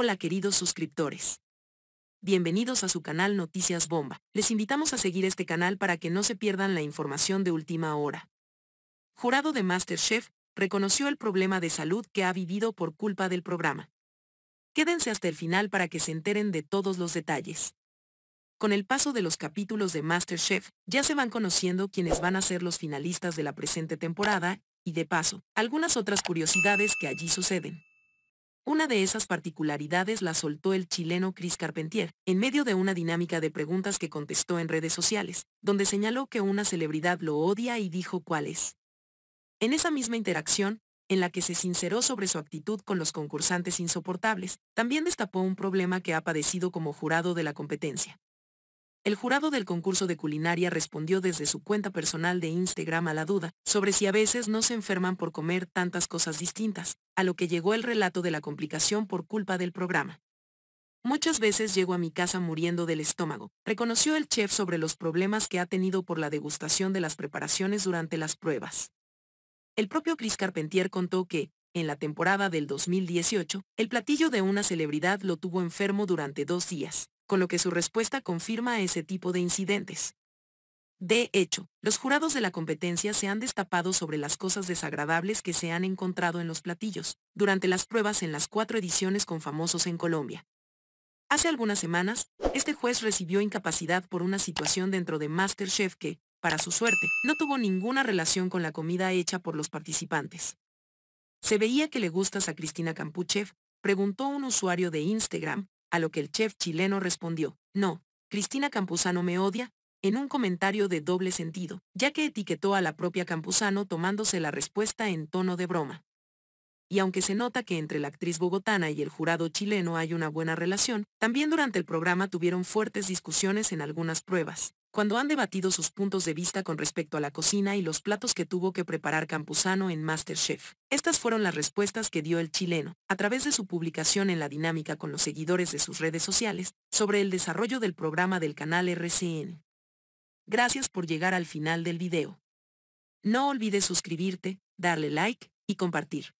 Hola queridos suscriptores. Bienvenidos a su canal Noticias Bomba. Les invitamos a seguir este canal para que no se pierdan la información de última hora. Jurado de MasterChef reconoció el problema de salud que ha vivido por culpa del programa. Quédense hasta el final para que se enteren de todos los detalles. Con el paso de los capítulos de MasterChef, ya se van conociendo quienes van a ser los finalistas de la presente temporada, y de paso, algunas otras curiosidades que allí suceden. Una de esas particularidades la soltó el chileno Chris Carpentier, en medio de una dinámica de preguntas que contestó en redes sociales, donde señaló que una celebridad lo odia y dijo cuál es. En esa misma interacción, en la que se sinceró sobre su actitud con los concursantes insoportables, también destapó un problema que ha padecido como jurado de la competencia. El jurado del concurso de culinaria respondió desde su cuenta personal de Instagram a la duda sobre si a veces no se enferman por comer tantas cosas distintas, a lo que llegó el relato de la complicación por culpa del programa. Muchas veces llego a mi casa muriendo del estómago, reconoció el chef sobre los problemas que ha tenido por la degustación de las preparaciones durante las pruebas. El propio Chris Carpentier contó que, en la temporada del 2018, el platillo de una celebridad lo tuvo enfermo durante dos días, con lo que su respuesta confirma ese tipo de incidentes. De hecho, los jurados de la competencia se han destapado sobre las cosas desagradables que se han encontrado en los platillos, durante las pruebas en las cuatro ediciones con famosos en Colombia. Hace algunas semanas, este juez recibió incapacidad por una situación dentro de MasterChef que, para su suerte, no tuvo ninguna relación con la comida hecha por los participantes. Se veía que le gustas a Cristina Kampuchev? preguntó un usuario de Instagram, a lo que el chef chileno respondió, no, Cristina Campuzano me odia, en un comentario de doble sentido, ya que etiquetó a la propia Campuzano tomándose la respuesta en tono de broma. Y aunque se nota que entre la actriz bogotana y el jurado chileno hay una buena relación, también durante el programa tuvieron fuertes discusiones en algunas pruebas cuando han debatido sus puntos de vista con respecto a la cocina y los platos que tuvo que preparar Campuzano en MasterChef. Estas fueron las respuestas que dio el chileno, a través de su publicación en La Dinámica con los seguidores de sus redes sociales, sobre el desarrollo del programa del canal RCN. Gracias por llegar al final del video. No olvides suscribirte, darle like y compartir.